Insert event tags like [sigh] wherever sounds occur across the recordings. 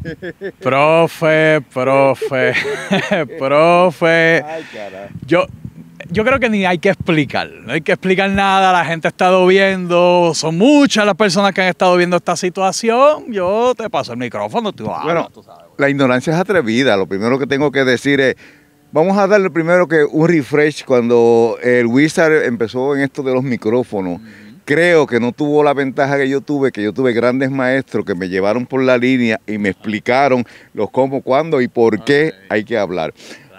[laughs] profe, profe, [laughs] profe. yo, yo creo que ni hay que explicar, no hay que explicar nada, la gente ha estado viendo, son muchas las personas que han estado viendo esta situación, yo te paso el micrófono, tú hablas, La ignorancia es atrevida, lo primero que tengo que decir es, vamos a darle primero que un refresh cuando el Wizard empezó en esto de los micrófonos. Mm creo que no tuvo la ventaja que yo tuve, que yo tuve grandes maestros que me llevaron por la línea y me explicaron los cómo, cuándo y por qué hay que hablar.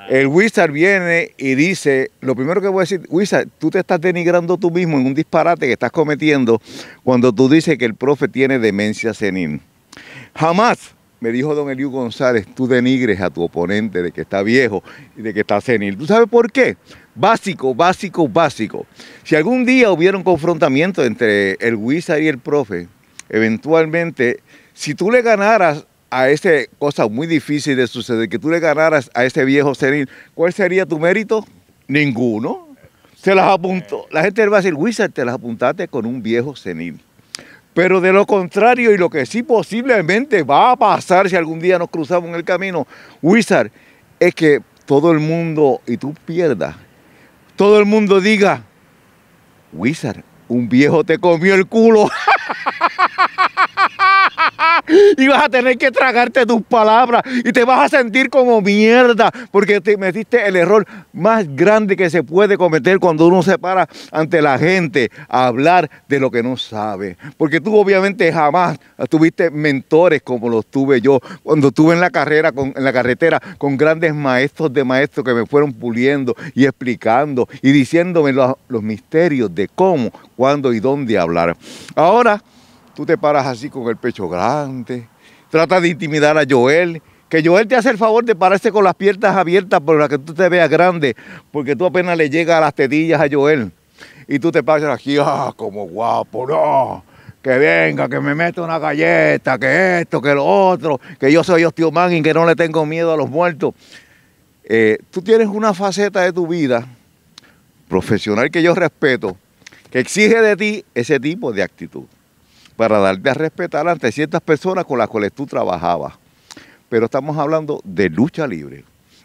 El Wizard viene y dice, lo primero que voy a decir, Wizard, tú te estás denigrando tú mismo en un disparate que estás cometiendo cuando tú dices que el profe tiene demencia senil. Jamás, me dijo don Eliu González, tú denigres a tu oponente de que está viejo y de que está senil. ¿Tú sabes por qué? Básico, básico, básico. Si algún día hubiera un confrontamiento entre el Wizard y el profe, eventualmente, si tú le ganaras a ese cosa muy difícil de suceder, que tú le ganaras a ese viejo senil, ¿cuál sería tu mérito? Ninguno. Se las apuntó. La gente va a decir, Wizard, te las apuntaste con un viejo senil. Pero de lo contrario, y lo que sí posiblemente va a pasar si algún día nos cruzamos en el camino, Wizard, es que todo el mundo y tú pierdas todo el mundo diga, Wizard, un viejo te comió el culo. [laughs] [laughs] y vas a tener que tragarte tus palabras y te vas a sentir como mierda porque te metiste el error más grande que se puede cometer cuando uno se para ante la gente a hablar de lo que no sabe. Porque tú obviamente jamás tuviste mentores como los tuve yo cuando estuve en la carrera, en la carretera con grandes maestros de maestros que me fueron puliendo y explicando y diciéndome los misterios de cómo, cuándo y dónde hablar. Ahora tú te paras así con el pecho grande, trata de intimidar a Joel, que Joel te hace el favor de pararse con las piernas abiertas para que tú te veas grande, porque tú apenas le llegas a las tetillas a Joel. Y tú te pasas aquí, ah, como guapo, no, que venga, que me meta una galleta, que esto, que lo otro, que yo soy osteomán y que no le tengo miedo a los muertos. Eh, tú tienes una faceta de tu vida profesional que yo respeto, que exige de ti ese tipo de actitud para darte a respetar ante ciertas personas con las cuales tú trabajabas. Pero estamos hablando de lucha libre.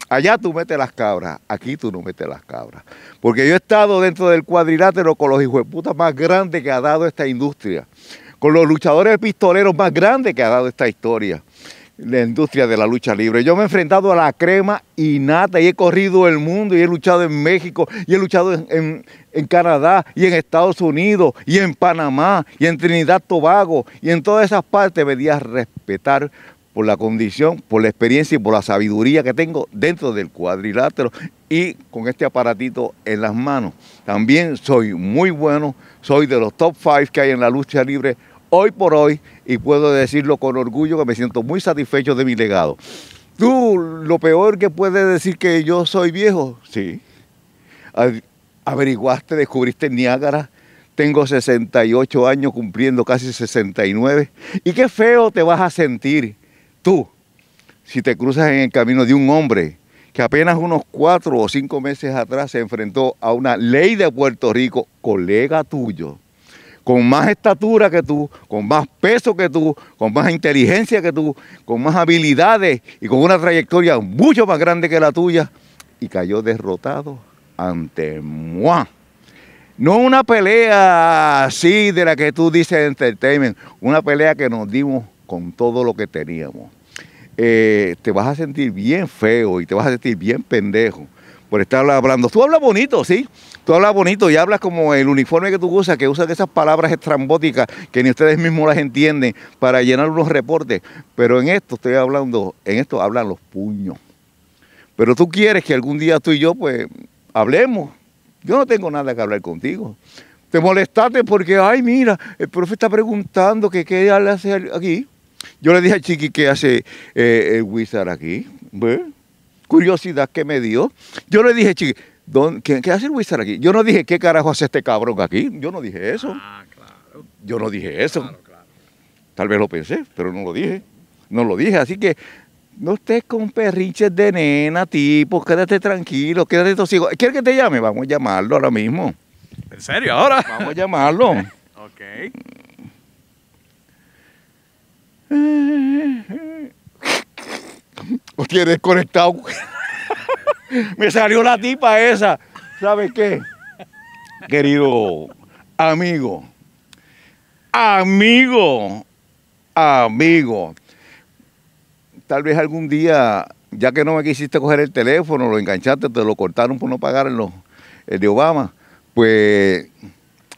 Allá tú metes las cabras, aquí tú no metes las cabras. Porque yo he estado dentro del cuadrilátero con los hijos de puta más grandes que ha dado esta industria, con los luchadores pistoleros más grandes que ha dado esta historia la industria de la lucha libre. Yo me he enfrentado a la crema nata y he corrido el mundo y he luchado en México y he luchado en, Canadá y en Estados Unidos y en Panamá y en Trinidad Tobago y en todas esas partes me di a respetar por la condición, por la experiencia y por la sabiduría que tengo dentro del cuadrilátero y con este aparatito en las manos. También soy muy bueno, soy de los top five que hay en la lucha libre hoy por hoy, y puedo decirlo con orgullo, que me siento muy satisfecho de mi legado. Tú, lo peor que puedes decir que yo soy viejo, sí. Averiguaste, descubriste Niágara. Tengo 68 años cumpliendo casi 69. Y qué feo te vas a sentir tú si te cruzas en el camino de un hombre que apenas unos cuatro o cinco meses atrás se enfrentó a una ley de Puerto Rico, colega tuyo, con más estatura que tú, con más peso que tú, con más inteligencia que tú, con más habilidades y con una trayectoria mucho más grande que la tuya, y cayó derrotado ante moi. No una pelea así de la que tú dices entertainment, una pelea que nos dimos con todo lo que teníamos. Eh, te vas a sentir bien feo y te vas a sentir bien pendejo por estar hablando. Tú hablas bonito, ¿sí? Tú hablas bonito y hablas como el uniforme que tú usas, que usas esas palabras estrambóticas que ni ustedes mismos las entienden para llenar unos reportes. Pero en esto estoy hablando, en esto hablan los puños. Pero tú quieres que algún día tú y yo, pues, hablemos. Yo no tengo nada que hablar contigo. Te molestaste porque, ay, mira, el profe está preguntando que qué hace aquí. Yo le dije al Chiqui qué hace eh, el wizard aquí. ¿Ves? curiosidad que me dio, yo le dije, chiqui, ¿qué, hace el Wizard aquí? Yo no dije, ¿qué carajo hace este cabrón aquí? Yo no dije eso. Ah, claro. Yo no dije eso. Claro, claro. Tal vez lo pensé, pero no lo dije. No lo dije, así que no estés con perrinches de nena, tipo, quédate tranquilo, quédate hijos. ¿Quieres que te llame? Vamos a llamarlo ahora mismo. ¿En serio ahora? Vamos a llamarlo. [laughs] ok. [laughs] usted desconectado. [laughs] Me salió la tipa esa. ¿Sabes qué? Querido amigo, amigo, amigo. Tal vez algún día, ya que no me quisiste coger el teléfono, lo enganchaste, te lo cortaron por no pagar el de Obama, pues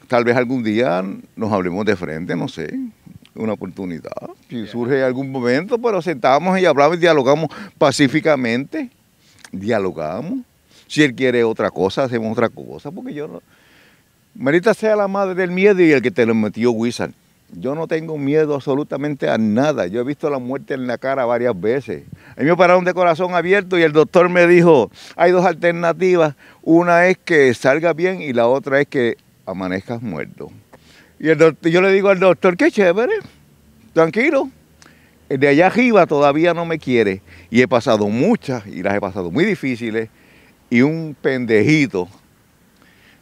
tal vez algún día nos hablemos de frente, no sé una oportunidad. Si surge algún momento, pero sentamos y hablamos y dialogamos pacíficamente. Dialogamos. Si él quiere otra cosa, hacemos otra cosa, porque yo no... Marita sea la madre del miedo y el que te lo metió Wizard. Yo no tengo miedo absolutamente a nada. Yo he visto la muerte en la cara varias veces. A mí me pararon de corazón abierto y el doctor me dijo, hay dos alternativas. Una es que salga bien y la otra es que amanezcas muerto. Y yo le digo al doctor, qué chévere, tranquilo. de allá arriba todavía no me quiere. Y he pasado muchas, y las he pasado muy difíciles. Y un pendejito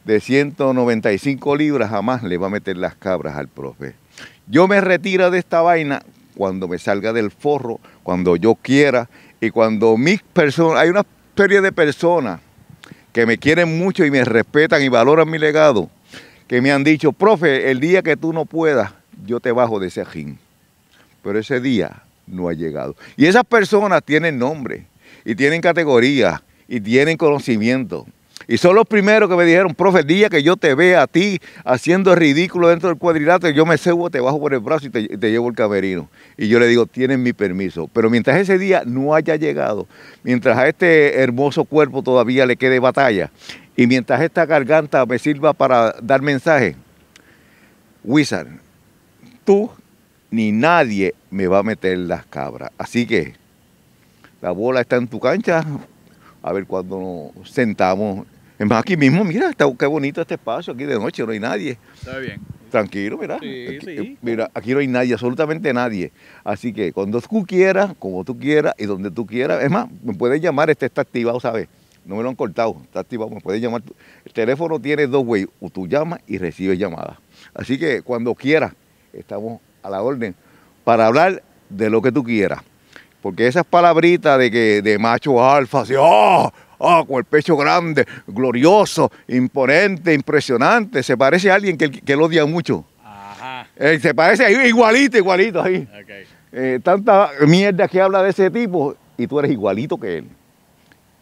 de 195 libras jamás le va a meter las cabras al profe. Yo me retiro de esta vaina cuando me salga del forro, cuando yo quiera y cuando mis personas, hay una serie de personas que me quieren mucho y me respetan y valoran mi legado que me han dicho, profe, el día que tú no puedas, yo te bajo de ese ajín. Pero ese día no ha llegado. Y esas personas tienen nombre, y tienen categoría, y tienen conocimiento. Y son los primeros que me dijeron, profe, el día que yo te vea a ti haciendo ridículo dentro del cuadrilátero, yo me cebo, te bajo por el brazo y te, llevo el camerino. Y yo le digo, tienen mi permiso. Pero mientras ese día no haya llegado, mientras a este hermoso cuerpo todavía le quede batalla, y mientras esta garganta me sirva para dar mensaje, Wizard, tú ni nadie me va a meter las cabras. Así que la bola está en tu cancha. A ver cuando nos sentamos. Es más, aquí mismo, mira, está, qué bonito este espacio. Aquí de noche no hay nadie. Está bien. Tranquilo, mira. Sí, sí. Eh, mira, aquí no hay nadie, absolutamente nadie. Así que cuando tú quieras, como tú quieras y donde tú quieras. Es más, me puedes llamar, este está activado, ¿sabes? no me lo han cortado, está activado, me llamar. El teléfono tiene dos güey, tú llamas y recibes llamadas. Así que cuando quieras, estamos a la orden para hablar de lo que tú quieras. Porque esas palabritas de que de macho alfa, ¡ah! ¡Ah! con el pecho grande, glorioso, imponente, impresionante, se parece a alguien que, que lo odia mucho. Ajá. Eh, se parece igualito, igualito ahí. Eh, tanta mierda que habla de ese tipo y tú eres igualito que él.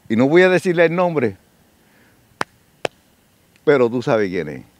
Y no voy a decirle el nombre, pero tú sabes quién es.